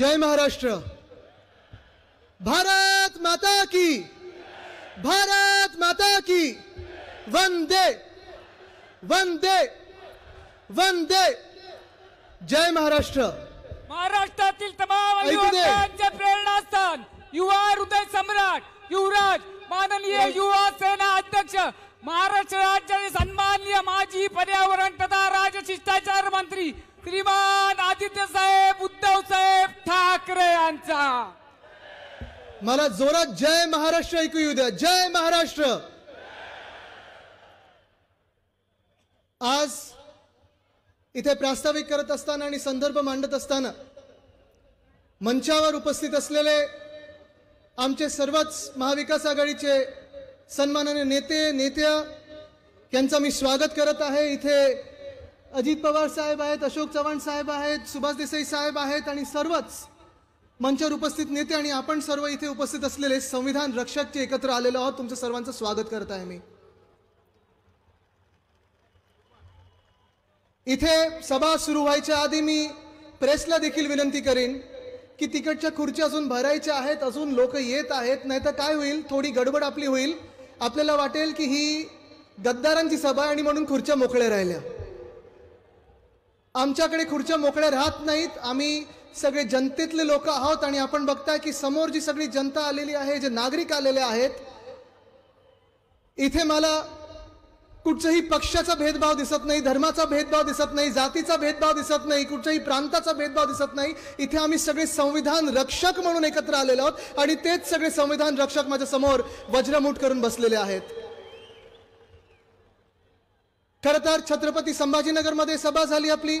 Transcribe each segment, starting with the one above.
जय महाराष्ट्र भारत माता की भारत माता की वंदे वंदे वंदे जय महाराष्ट्र महाराष्ट्रातील तमाम युवकांचे प्रेरणास्थान युवा हृदय सम्राट युवराज माननीय युवा सेना अध्यक्ष महाराष्ट्र राज्याचे सन्माननीय माजी पर्यावरण तथा शिष्टाचार मंत्री श्रीमान आदित्य साहेब उद्धव साहेब ठाकरे यांचा मला जोरात जय महाराष्ट्र ऐकू येऊ द्या जय महाराष्ट्र आज इथे प्रास्ताविक करत असताना आणि संदर्भ मांडत असताना मंचावर उपस्थित असलेले आमचे सर्वच महाविकास आघाडीचे सन्माननीय नेते नेत्या यांचं मी स्वागत करत आहे इथे अजित पवार साहेब आहेत अशोक चव्हाण साहेब आहेत सुभाष देसाई साहेब आहेत आणि सर्वच मंचावर उपस्थित नेते आणि आपण सर्व इथे उपस्थित असलेले संविधान रक्षक जे एकत्र आलेलो आहोत तुमचं सर्वांचं स्वागत करत आहे मी इथे सभा सुरू व्हायच्या आधी मी प्रेसला देखील विनंती करेन की तिकडच्या खुर्च्या अजून भरायच्या आहेत अजून लोक येत आहेत नाही तर काय होईल थोडी गडबड आपली होईल आपल्याला वाटेल की ही गद्दारांची सभा आणि म्हणून खुर्च्या मोकळ्या राहिल्या आमच्याकडे खुर्च्या मोकळ्या राहत नाहीत आम्ही सगळे जनतेतले लोक आहोत आणि आपण बघताय की समोर जी सगळी जनता आलेली आहे जे नागरिक आलेले आहेत इथे मला कुठच्याही पक्षाचा भेदभाव दिसत नाही धर्माचा भेदभाव दिसत नाही जातीचा भेदभाव दिसत नाही कुठच्याही प्रांताचा भेदभाव दिसत नाही इथे आम्ही सगळे संविधान रक्षक म्हणून एकत्र आलेलो आहोत आणि तेच सगळे संविधान रक्षक माझ्या समोर वज्रमूट करून बसलेले आहेत खरं तर छत्रपती संभाजीनगरमध्ये सभा झाली आपली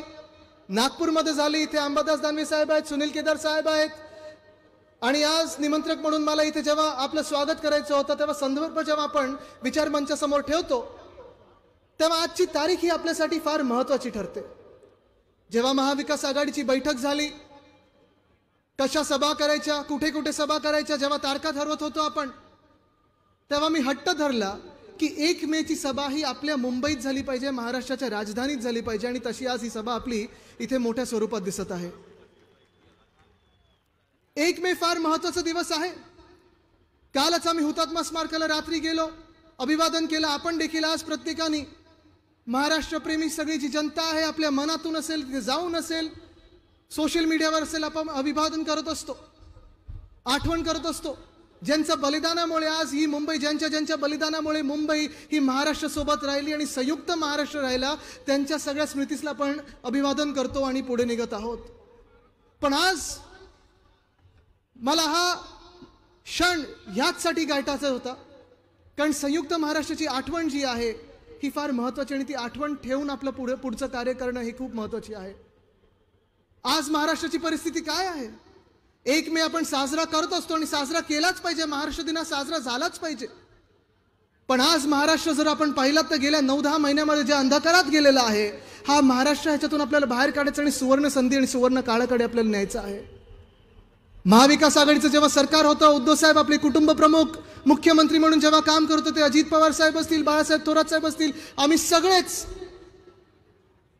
नागपूरमध्ये झाली इथे अंबादास दानवे साहेब आहेत सुनील केदार साहेब आहेत आणि आज निमंत्रक म्हणून मला इथे जेव्हा आपलं स्वागत करायचं होतं तेव्हा संदर्भ जेव्हा आपण विचार मंचासमोर ठेवतो तेव्हा आजची तारीख ही आपल्यासाठी फार महत्त्वाची ठरते जेव्हा महाविकास आघाडीची बैठक झाली कशा सभा करायच्या कुठे कुठे सभा करायच्या जेव्हा तारखा ठरवत होतो आपण तेव्हा मी हट्ट धरला की एक मेची सभा ही आपल्या मुंबईत झाली पाहिजे महाराष्ट्राच्या राजधानीत झाली पाहिजे आणि तशी आज ही सभा आपली इथे मोठ्या स्वरूपात दिसत आहे एक मे फार महत्वाचा दिवस आहे कालच आम्ही हुतात्मा स्मारकाला रात्री गेलो अभिवादन केलं आपण देखील आज प्रत्येकाने महाराष्ट्रप्रेमी सगळी जी जनता आहे आपल्या मनातून असेल तिथे जाऊन असेल सोशल मीडियावर असेल आपण अभिवादन करत असतो आठवण करत असतो ज्यांचं बलिदानामुळे आज ही मुंबई ज्यांच्या ज्यांच्या बलिदानामुळे मुंबई ही महाराष्ट्रासोबत राहिली आणि संयुक्त महाराष्ट्र राहिला त्यांच्या सगळ्या स्मृतीसला आपण अभिवादन करतो आणि पुढे निघत आहोत पण आज मला हा क्षण ह्याचसाठी गायटाचा होता कारण संयुक्त महाराष्ट्राची आठवण जी आहे ही फार महत्त्वाची आणि ती आठवण ठेवून आपलं पुढे पुढचं कार्य करणं हे खूप महत्त्वाची आहे आज महाराष्ट्राची परिस्थिती काय आहे एक मे आपण साजरा करत असतो आणि साजरा केलाच पाहिजे महाराष्ट्र दिना साजरा झालाच पाहिजे पण आज महाराष्ट्र जर आपण पाहिलात तर गेल्या नऊ दहा महिन्यामध्ये ज्या अंधकारात गेलेला आहे हा महाराष्ट्र ह्याच्यातून आपल्याला बाहेर काढायचा आणि सुवर्ण संधी आणि सुवर्ण काळाकडे आपल्याला न्यायचं आहे महाविकास आघाडीचं जेव्हा सरकार होतं उद्धव साहेब आपले कुटुंब प्रमुख मुख्यमंत्री म्हणून जेव्हा काम करत होते अजित पवार साहेब असतील बाळासाहेब थोरात साहेब असतील आम्ही सगळेच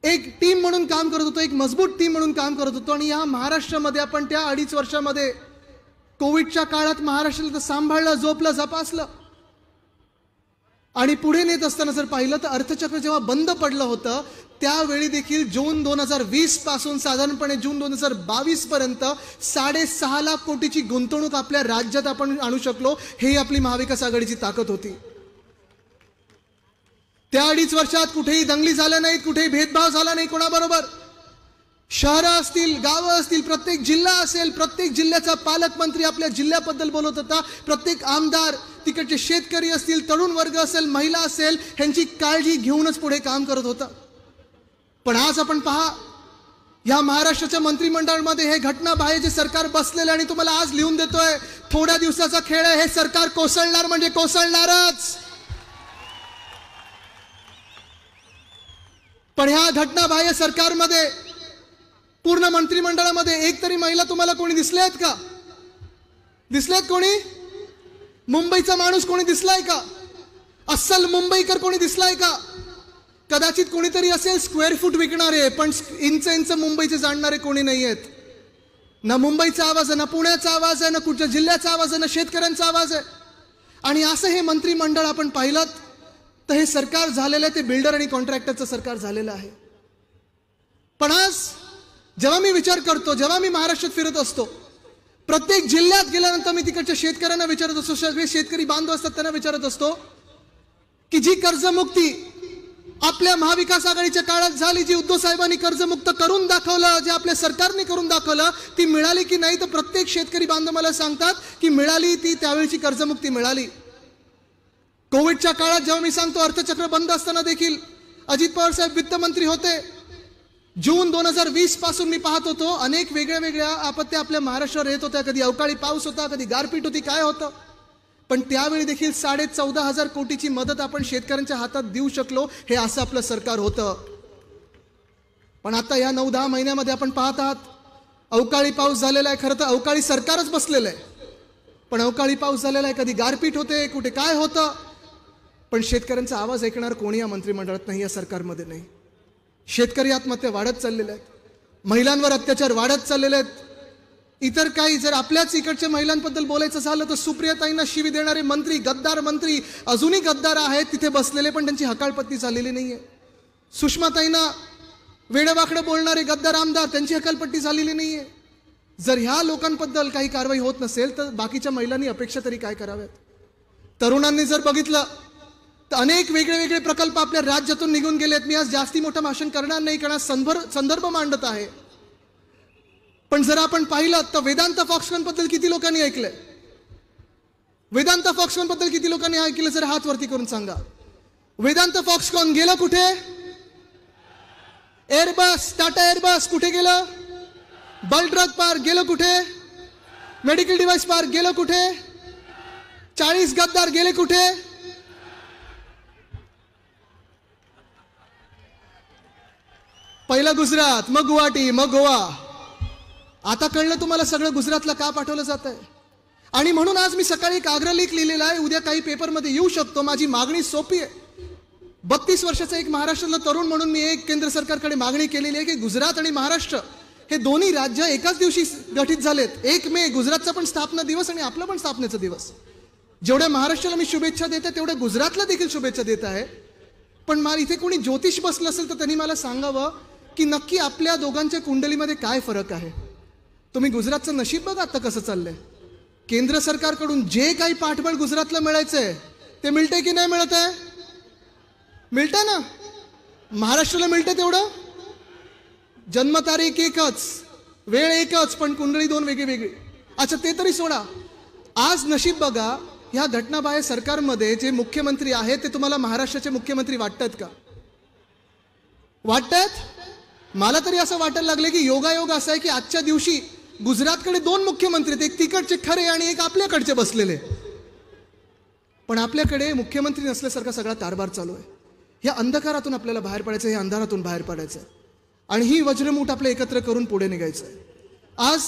एक टीम म्हणून काम करत होतो एक मजबूत टीम म्हणून काम करत होतो आणि या महाराष्ट्रामध्ये आपण त्या अडीच वर्षामध्ये कोविडच्या काळात महाराष्ट्राला तर सांभाळलं झोपलं जपासलं आणि पुढे नेत असताना जर पाहिलं तर अर्थचक्र जेव्हा बंद पडलं होतं त्यावेळी देखील जून दोन हजार वीस पासून साधारणपणे जून दोन हजार बावीस पर्यंत साडेसहा लाख कोटीची गुंतवणूक आपल्या राज्यात आपण आणू शकलो हे आपली महाविकास आघाडीची ताकद होती त्या अडीच वर्षात कुठेही दंगली झाल्या नाहीत कुठेही भेदभाव झाला नाही कोणाबरोबर शहरं असतील गावं असतील प्रत्येक जिल्हा असेल प्रत्येक जिल्ह्याचा पालकमंत्री आपल्या जिल्ह्याबद्दल बोलत होता प्रत्येक आमदार तिकडचे शेतकरी असतील तरुण वर्ग असेल महिला असेल ह्यांची काळजी घेऊनच पुढे काम करत होता पण आज आपण पहा या महाराष्ट्राच्या मंत्रिमंडळामध्ये हे घटना बाहेर जे सरकार बसलेलं आणि तुम्हाला आज लिहून देतोय थोड्या दिवसाचा खेळ आहे हे सरकार कोसळणार म्हणजे कोसळणारच पण ह्या घटनाबाह्य सरकारमध्ये पूर्ण मंत्रिमंडळामध्ये एक तरी महिला तुम्हाला कोणी दिसल्या आहेत का दिसल्यात कोणी मुंबईचा माणूस कोणी दिसलाय का अस्सल मुंबईकर कोणी दिसलाय का कदाचित कोणीतरी असेल स्क्वेअर फूट विकणारे पण इंच इंच मुंबईचे जाणणारे कोणी नाही आहेत ना मुंबईचा आवाज आहे ना पुण्याचा आवाज आहे ना कुठच्या जिल्ह्याचा आवाज आहे ना शेतकऱ्यांचा आवाज आहे आणि असं हे मंत्रिमंडळ आपण पाहिलं तर हे सरकार झालेलं आहे ते बिल्डर आणि कॉन्ट्रॅक्टरचं सरकार झालेलं आहे पण आज जेव्हा मी विचार करतो जेव्हा मी महाराष्ट्रात फिरत असतो प्रत्येक जिल्ह्यात गेल्यानंतर मी तिकडच्या शेतकऱ्यांना विचारत असतो सगळे शेतकरी बांधव असतात त्यांना विचारत असतो की जी कर्जमुक्ती आपल्या महाविकास आघाडीच्या काळात झाली जी उद्धव साहेबांनी कर्जमुक्त करून दाखवलं जे आपल्या सरकारने करून दाखवलं ती मिळाली की नाही तर प्रत्येक शेतकरी बांधव मला सांगतात की मिळाली ती त्यावेळची कर्जमुक्ती मिळाली कोविडच्या काळात जेव्हा मी सांगतो अर्थचक्र बंद असताना देखील अजित पवार साहेब वित्तमंत्री होते जून दोन हजार वीस पासून मी पाहत होतो अनेक वेगळ्या वेगळ्या आपत्त्या आपल्या महाराष्ट्रावर येत होत्या कधी अवकाळी पाऊस होता कधी गारपीट होती काय होतं पण त्यावेळी देखील साडे चौदा हजार कोटीची मदत आपण शेतकऱ्यांच्या हातात देऊ शकलो हे असं आपलं सरकार होतं पण आता या नऊ दहा महिन्यामध्ये आपण पाहत आहात अवकाळी पाऊस झालेला आहे खरं तर अवकाळी सरकारच बसलेलं आहे पण अवकाळी पाऊस झालेला आहे कधी गारपीट होते कुठे काय होतं पण शेतकऱ्यांचा आवाज ऐकणार कोणी या मंत्रिमंडळात नाही या सरकारमध्ये नाही शेतकरी आत्महत्या वाढत चाललेल्या आहेत महिलांवर अत्याचार वाढत चाललेले आहेत इतर काही जर आपल्याच इकडच्या महिलांबद्दल बोलायचं झालं तर सुप्रियाताईंना शिवी देणारे मंत्री गद्दार मंत्री अजूनही गद्दार आहेत तिथे बसलेले पण त्यांची हकालपट्टी झालेली नाही आहे सुषमाताईंना वेडवाकडं बोलणारे गद्दार आमदार त्यांची हकालपट्टी झालेली नाही आहे जर ह्या लोकांबद्दल काही कारवाई होत नसेल तर बाकीच्या महिलांनी अपेक्षा तरी काय कराव्यात तरुणांनी जर बघितलं तर अनेक वेगळे वेगळे प्रकल्प आपल्या राज्यातून निघून गेलेत मी आज जास्ती मोठं भाषण करणार नाही कारण संदर्भ संदर्भ मांडत आहे पण जर आपण पाहिलं तर वेदांत फॉक्सकॉन बद्दल किती लोकांनी ऐकलंय वेदांत फॉक्सकॉन बद्दल किती लोकांनी ऐकलं जर हात वरती करून सांगा वेदांत फॉक्सकॉन गेलं कुठे एअरबस टाटा एअरबस कुठे गेलं बलड्रग पार्क गेलं कुठे मेडिकल डिव्हाइस पार्क गेलं कुठे चाळीस गद्दार गेले कुठे पहिला गुजरात मग गुवाहाटी मग गोवा आता कळलं तुम्हाला सगळं गुजरातला का पाठवलं जात आहे आणि म्हणून आज मी सकाळी एक आग्रलेख लिहिलेला आहे उद्या काही पेपरमध्ये येऊ शकतो माझी मागणी सोपी आहे बत्तीस वर्षाचा एक महाराष्ट्रातला तरुण म्हणून मी एक केंद्र सरकारकडे मागणी केलेली आहे की गुजरात आणि महाराष्ट्र हे दोन्ही राज्य एकाच दिवशी गठीत झालेत एक मे गुजरातचा पण स्थापना दिवस आणि आपला पण स्थापनेचा दिवस जेवढ्या महाराष्ट्राला मी शुभेच्छा देते आहे तेवढ्या गुजरातला देखील शुभेच्छा देत आहे पण मला इथे कोणी ज्योतिष बसलं असेल तर त्यांनी मला सांगावं की नक्की आपल्या दोघांच्या कुंडलीमध्ये काय फरक आहे तुम्ही गुजरातचं नशीब बघा आता कसं चाललंय केंद्र सरकारकडून जे काही पाठबळ गुजरातला मिळायचंय ते मिळतंय की नाही मिळत आहे मिळतं ना महाराष्ट्राला मिळतं तेवढं जन्मतारीख एकच वेळ एकच पण कुंडली दोन वेगळी वेगळी अच्छा ते तरी सोडा आज नशीब बघा ह्या घटनाबाह्य सरकारमध्ये जे मुख्यमंत्री आहेत ते तुम्हाला महाराष्ट्राचे मुख्यमंत्री वाटतात का वाटतात मला तरी असं वाटायला लागलं की योगायोग असं आहे की आजच्या दिवशी गुजरातकडे दोन मुख्यमंत्री आहेत एक तिकडचे खरे आणि एक आपल्याकडचे बसलेले पण आपल्याकडे मुख्यमंत्री नसल्यासारखा सगळा तारबार चालू आहे या अंधकारातून आपल्याला बाहेर पडायचं आहे अंधारातून बाहेर पडायचं आहे आणि ही वज्रमूठ आपलं एकत्र करून पुढे निघायचं आहे आज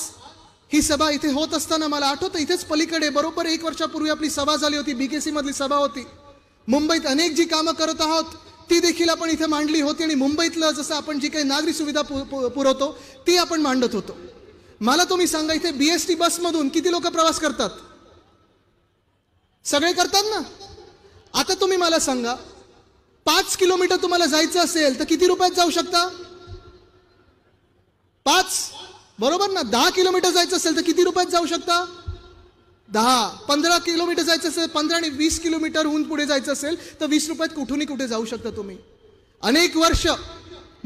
ही सभा इथे होत असताना मला आठवतं इथेच पलीकडे बरोबर एक वर्षापूर्वी आपली सभा झाली होती बीकेसी मधली सभा होती मुंबईत अनेक जी कामं करत आहोत ती देखील आपण इथे मांडली होती आणि मुंबईतलं जसं आपण जी काही नागरी सुविधा पुरवतो ती आपण मांडत होतो मला तुम्ही सांगा इथे बी एस टी बसमधून किती लोक प्रवास करतात सगळे करतात ना आता तुम्ही मला सांगा पाच किलोमीटर तुम्हाला जायचं असेल तर किती रुपयात जाऊ शकता पाच बरोबर ना दहा किलोमीटर जायचं असेल तर किती रुपयात जाऊ शकता दहा पंधरा किलोमीटर जायचं असेल पंधरा आणि वीस किलोमीटरहून पुढे जायचं असेल तर वीस रुपयात कुठूनही कुठे जाऊ शकता तुम्ही अनेक वर्ष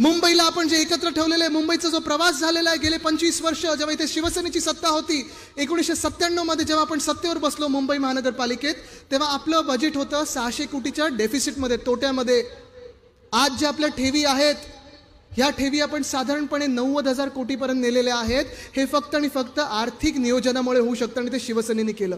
मुंबईला आपण जे एकत्र ठेवलेलं आहे मुंबईचा जो प्रवास झालेला आहे गेले पंचवीस वर्ष जेव्हा इथे शिवसेनेची सत्ता होती एकोणीसशे सत्त्याण्णवमध्ये जेव्हा आपण सत्तेवर बसलो मुंबई महानगरपालिकेत तेव्हा आपलं बजेट होतं सहाशे कोटीच्या डेफिसिटमध्ये तोट्यामध्ये आज जे आपल्या ठेवी आहेत या ठेवी आपण साधारणपणे नव्वद हजार कोटीपर्यंत नेलेल्या आहेत हे फक्त आणि फक्त आर्थिक नियोजनामुळे होऊ शकतं आणि ते शिवसेनेने केलं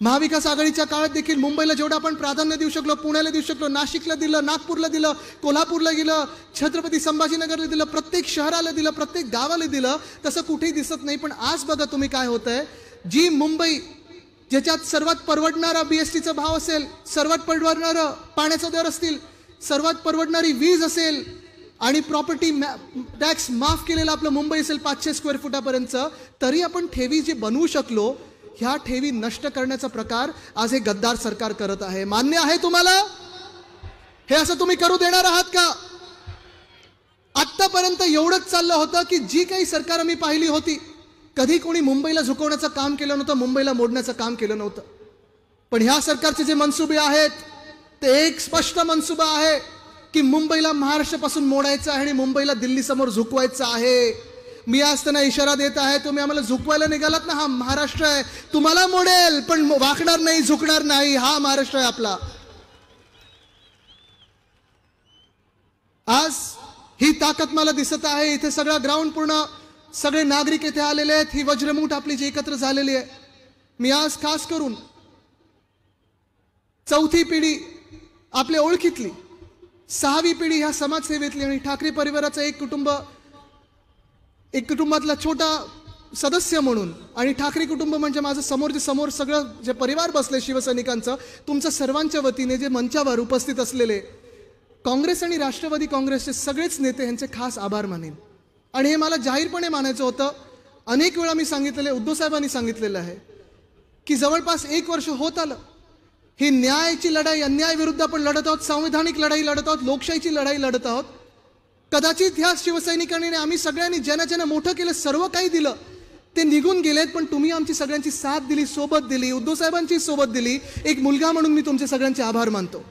महाविकास आघाडीच्या काळात देखील मुंबईला जेवढं आपण प्राधान्य देऊ शकलो पुण्याला देऊ शकलो नाशिकला दिलं नागपूरला दिलं कोल्हापूरला दिलं छत्रपती संभाजीनगरला दिलं प्रत्येक शहराला दिलं प्रत्येक गावाला दिलं तसं कुठेही दिसत नाही पण आज बघा तुम्ही काय होत आहे जी मुंबई ज्याच्यात सर्वात परवडणारा बी एस भाव असेल सर्वात परवडणारं पाण्याचा दर असतील सर्वात परवडणारी वीज असेल आणि प्रॉपर्टी मॅ टॅक्स माफ केलेला आपलं मुंबई असेल पाचशे स्क्वेअर फुटापर्यंत तरी आपण ठेवी जी बनवू शकलो ह्या ठेवी नष्ट करण्याचा प्रकार आज हे गद्दार सरकार करत आहे मान्य आहे तुम्हाला हे असं तुम्ही करू देणार आहात का आत्तापर्यंत एवढंच चाललं होतं की जी काही सरकार आम्ही पाहिली होती कधी कोणी मुंबईला झुकवण्याचं काम केलं नव्हतं मुंबईला मोडण्याचं काम केलं नव्हतं पण ह्या सरकारचे जे मनसुबे आहेत ते एक स्पष्ट मनसुबा आहे की मुंबईला महाराष्ट्रापासून मोडायचं आहे आणि मुंबईला दिल्लीसमोर झुकवायचं आहे मी आज त्यांना इशारा देत आहे तुम्ही आम्हाला झुकवायला निघालात ना हा महाराष्ट्र आहे तुम्हाला मोडेल पण वाकणार नाही झुकणार नाही हा महाराष्ट्र आहे आपला आज ही ताकद मला दिसत आहे इथे सगळा ग्राउंड पूर्ण सगळे नागरिक इथे आलेले आहेत ही वज्रमुठ आपली जी एकत्र झालेली आहे मी आज खास करून चौथी पिढी आपल्या ओळखीतली सहावी पिढी ह्या समाजसेवेतली आणि ठाकरे परिवाराचं एक कुटुंब एक कुटुंबातला छोटा सदस्य म्हणून आणि ठाकरे कुटुंब म्हणजे माझं समोर जे समोर सगळं जे परिवार बसले शिवसैनिकांचं तुमचं सर्वांच्या वतीने जे मंचावर उपस्थित असलेले काँग्रेस आणि राष्ट्रवादी काँग्रेसचे सगळेच नेते यांचे खास आभार मानेन आणि हे मला जाहीरपणे मानायचं होतं अनेक वेळा मी सांगितलेले उद्धवसाहेबांनी सांगितलेलं आहे की जवळपास एक वर्ष होत आलं ही न्यायाची लढाई अन्यायाविरुद्ध आपण लढत आहोत संविधानिक लढाई लढत आहोत लोकशाहीची लढाई लढत आहोत कदाचित ह्या शिवसैनिकांनी आम्ही सगळ्यांनी ज्यांना ज्यांना मोठं केलं सर्व काही दिलं ते निघून गेलेत पण तुम्ही आमची सगळ्यांची साथ दिली सोबत दिली उद्धव साहेबांची सोबत दिली एक मुलगा म्हणून मी तुमचे सगळ्यांचे आभार मानतो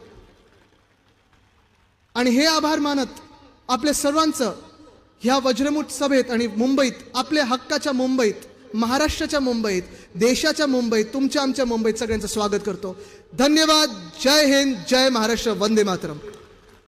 आणि हे आभार मानत आपल्या सर्वांचं ह्या वज्रमुठ सभेत आणि मुंबईत आपल्या हक्काच्या मुंबईत महाराष्ट्राच्या मुंबईत देशाच्या मुंबईत तुमच्या आमच्या मुंबईत सगळ्यांचं स्वागत करतो धन्यवाद जय हिंद जय महाराष्ट्र वंदे मातरम